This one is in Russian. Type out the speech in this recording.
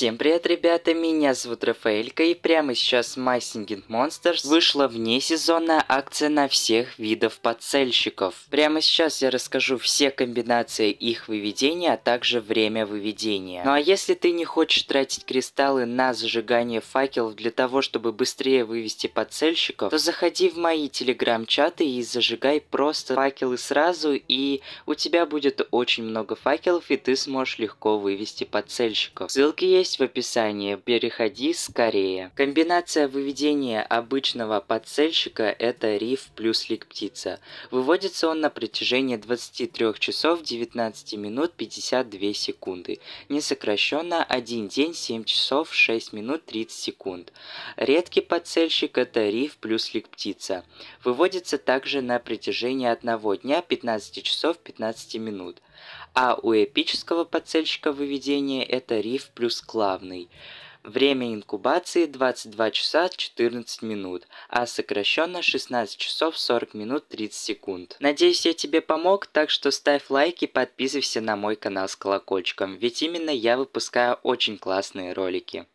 Всем привет, ребята, меня зовут Рафаэлька, и прямо сейчас My Singing Monsters вышла вне сезона акция на всех видов подцельщиков. Прямо сейчас я расскажу все комбинации их выведения, а также время выведения. Ну а если ты не хочешь тратить кристаллы на зажигание факелов для того, чтобы быстрее вывести подцельщиков, то заходи в мои телеграм-чаты и зажигай просто факелы сразу, и у тебя будет очень много факелов, и ты сможешь легко вывести подцельщиков. Ссылки есть есть в описании, переходи скорее. Комбинация выведения обычного подцельщика – это риф плюс лик птица. Выводится он на протяжении 23 часов 19 минут 52 секунды. Несокращенно 1 день 7 часов 6 минут 30 секунд. Редкий подцельщик – это риф плюс лик птица. Выводится также на протяжении 1 дня 15 часов 15 минут. А у эпического подцельщика выведения это риф плюс класс православный. Время инкубации 22 часа 14 минут, а сокращенно 16 часов 40 минут 30 секунд. Надеюсь, я тебе помог, так что ставь лайк и подписывайся на мой канал с колокольчиком, ведь именно я выпускаю очень классные ролики.